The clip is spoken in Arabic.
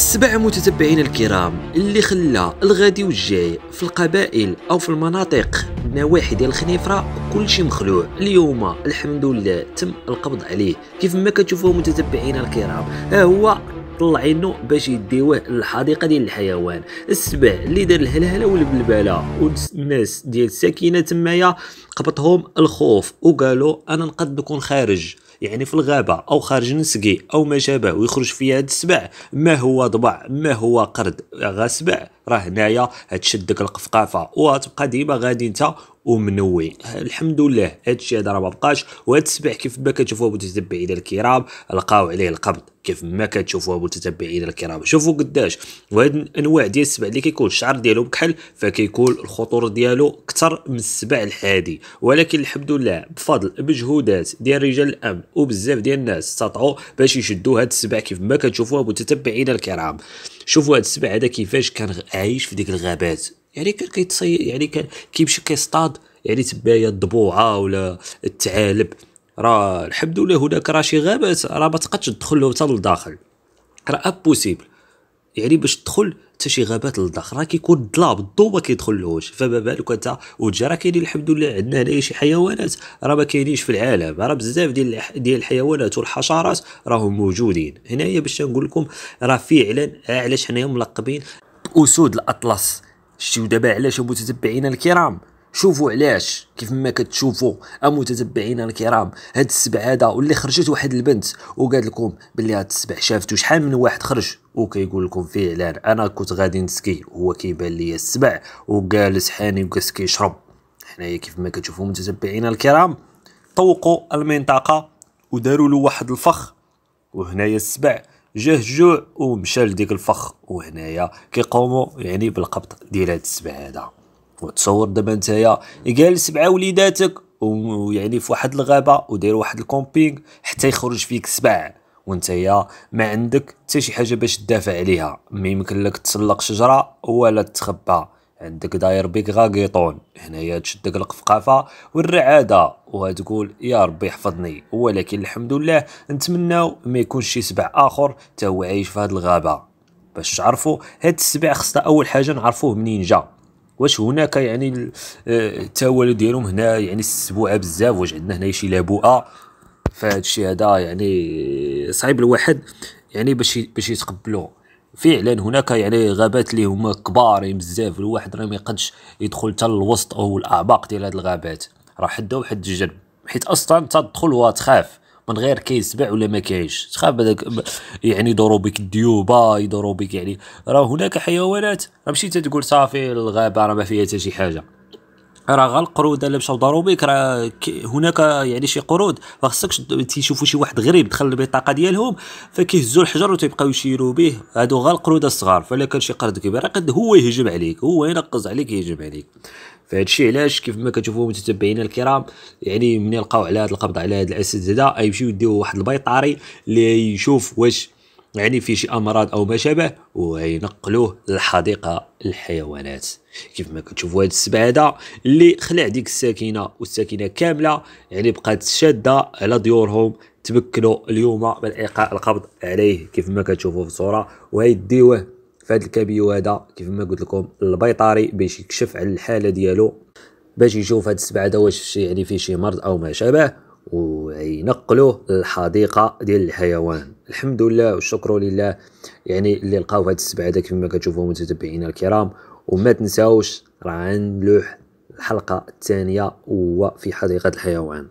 السبع متتبعين الكرام اللي خلى الغادي والجاي في القبائل او في المناطق النواحي ديال الخنيفره كلشي مخلوع اليوم الحمد لله تم القبض عليه كيف ما كتشوفوا متتبعينا الكرام ها هو طلع عينو باش يديوه للحديقه ديال الحيوان السبع اللي دار الهلهله والبلبله والناس ديال الساكنه تمايا قبطهم الخوف وقالوا انا نقد نكون خارج يعني في الغابه او خارج نسقي او ما شابه ويخرج فيها هاد السبع ما هو ضبع ما هو قرد غا سبع راه هنايا هتشدك القفقافه وتبقى ديما غادي انت ومنوي الحمد لله هادشي هذا راه ما بقاش وهاد السبع كيف ما كتشوفوها متتبعين الكرام لقاو عليه القبض كيف ما كتشوفوها متتبعين الكرام شوفوا قداش وهاد الانواع ديال السبع اللي كيكون الشعر ديالهم كحل فكيكون الخطور ديالو اكثر من السبع الحادي ولكن الحمد لله بفضل مجهودات ديال رجال الامن وبزاف ديال الناس استطاعوا باش يشدوا هاد السبع كيف ما كتشوفوها متتبعين الكرام شوفوا هاد السبع هذا كيفاش كان عايش في ديك الغابات يعني كان كيتصيد يعني كان كيمشي كيصطاد يعني تبايا الضبوعه ولا الثعالب راه الحمد لله هناك راه شي غابات راه ما تقدش تدخل له حتى للداخل راه امبوسيبل يعني باش تدخل حتى شي غابات للداخل راه كيكون الظلام الضو ما كيدخلوش فما بالك انت وتجي راه كاينين الحمد لله عندنا هنايا شي حيوانات راه ما كاينينش في العالم راه بزاف ديال ديال الحيوانات والحشرات راهم موجودين هنايا باش نقول لكم راه فعلا علاش حنايا ملقبين باسود الاطلس شتيو دابا علاش متتبعينا الكرام شوفوا علاش كيف ما كتشوفوا متتبعينا الكرام هاد السبع هذا واللي خرجت واحد البنت وقال لكم باللي هاد السبع شافتو شحال من واحد خرج وكيقول لكم فعلا انا كنت غادي نسكي هو كيبان لي السبع وجالس حاني وكاس كيشرب حنايا كيف ما كتشوفوا متتبعينا الكرام طوقوا المنطقه وداروا له واحد الفخ وهنايا السبع جاه الجوع ومشى لديك الفخ وهنايا كيقوموا يعني بالقبض ديال هاد السبع هذا وتصور دابا نتايا قال سبعه وليداتك ويعني في واحد الغابه ودير واحد الكومبينغ حتى يخرج فيك سبع وانتيا ما عندك حتى شي حاجه باش تدافع عليها ما يمكن لك تسلق شجره ولا تخبى عندك داير بيك غاقيطون هنايا تشدك القفقافة والرعادة وتقول يا ربي يحفظني ولكن الحمد لله نتمناو ما يكون شي سبع اخر تا هو عايش في هاد الغابة باش تعرفوا هاد السبع خصنا اول حاجة نعرفوه منين جا واش هناك يعني التوالد آه، ديالهم هنا يعني السبوعه بزاف واش عندنا هنا شي لابوءه فهاد الشيء هذا يعني صعيب الواحد يعني باش باش يتقبلوه فعلا هناك يعني غابات اللي هما كبارين يعني بزاف الواحد راه ما يقدش يدخل حتى للوسط او الاعماق ديال هاد الغابات راه حدا واحد الجنب حيت اصلا تدخل وتخاف من غير كيسبع ولا ما كاينش تخاف بداك يعني يدوروا بك الديوبه يدوروا بك يعني راه هناك حيوانات راه ماشي تقول صافي الغابه راه ما فيها حتى شي حاجه راه غا القرود اللي مشاو ضاروا بك راه هناك يعني شي قرود ما خصكش تيشوفوا شي واحد غريب دخل البطاقه ديالهم فكيهزوا الحجر وتيبقاو يشيروا به هادو غا القرود الصغار فلا كان شي قرد كبير قد هو يهجم عليك هو ينقز عليك يهجم عليك فهادشي علاش كيف ما كتشوفوا متتبعينا الكرام يعني ملي لقاو على هذا القبض على هذا الاسد هذا يمشيو يديو واحد البيطاري اللي يشوف واش يعني في شي امراض او ما شابه وينقلوه للحديقه الحيوانات كيف ما كتشوفوا هاد السبع هذا اللي خلع ديك الساكنه والساكنه كامله يعني بقات شاده على ديورهم تمكنوا اليوم من ايقاء القبض عليه كيف ما كتشوفوا في الصوره ويديوه في هذا الكابيو هذا كيف ما قلت لكم البيطاري باش يكشف على الحاله ديالو باش يشوف هاد السبع هذا واش يعني فيه شي مرض او ما شابه وينقلوه للحديقه ديال الحيوان الحمد لله والشكر لله يعني اللي لقاو هاد السبعه هذا كما كتشوفوا متتبعينا الكرام وما تنساوش راه غنلوح الحلقه الثانيه وهو في حديقه الحيوان